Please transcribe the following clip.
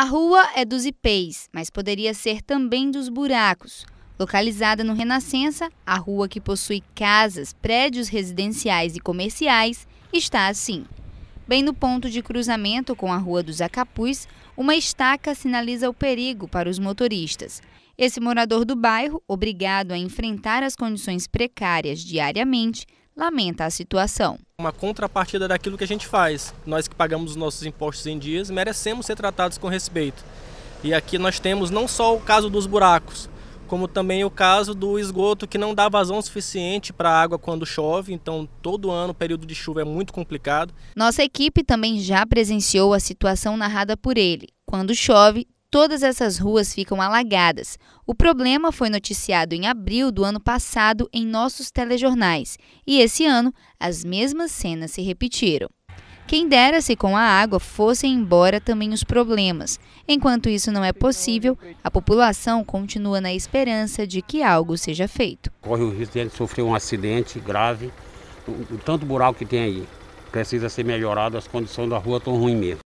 A rua é dos ipês, mas poderia ser também dos buracos. Localizada no Renascença, a rua que possui casas, prédios residenciais e comerciais está assim. Bem no ponto de cruzamento com a Rua dos Acapuz, uma estaca sinaliza o perigo para os motoristas. Esse morador do bairro, obrigado a enfrentar as condições precárias diariamente, lamenta a situação. Uma contrapartida daquilo que a gente faz. Nós que pagamos os nossos impostos em dias, merecemos ser tratados com respeito. E aqui nós temos não só o caso dos buracos, como também o caso do esgoto que não dá vazão suficiente para a água quando chove, então todo ano o período de chuva é muito complicado. Nossa equipe também já presenciou a situação narrada por ele. Quando chove, todas essas ruas ficam alagadas. O problema foi noticiado em abril do ano passado em nossos telejornais e esse ano as mesmas cenas se repetiram. Quem dera se com a água fossem embora também os problemas. Enquanto isso não é possível, a população continua na esperança de que algo seja feito. Corre o risco dele sofrer um acidente grave, o tanto buraco que tem aí. Precisa ser melhorado, as condições da rua estão ruins mesmo.